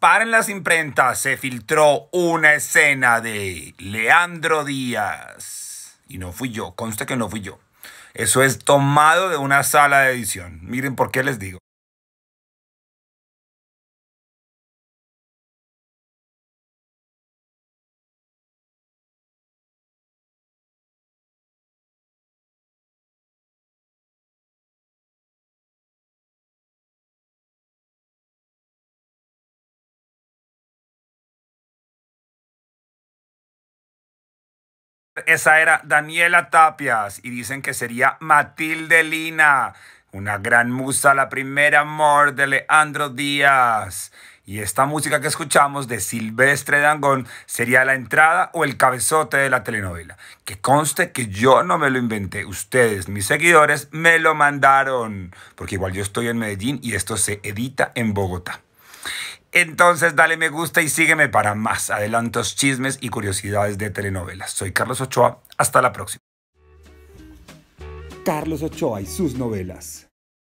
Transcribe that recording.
Para en las imprentas, se filtró una escena de Leandro Díaz. Y no fui yo, conste que no fui yo. Eso es tomado de una sala de edición. Miren por qué les digo. Esa era Daniela Tapias y dicen que sería Matilde Lina, una gran musa, la primera amor de Leandro Díaz. Y esta música que escuchamos de Silvestre Dangón sería la entrada o el cabezote de la telenovela. Que conste que yo no me lo inventé, ustedes, mis seguidores, me lo mandaron. Porque igual yo estoy en Medellín y esto se edita en Bogotá. Entonces dale me gusta y sígueme para más adelantos, chismes y curiosidades de telenovelas. Soy Carlos Ochoa, hasta la próxima. Carlos Ochoa y sus novelas.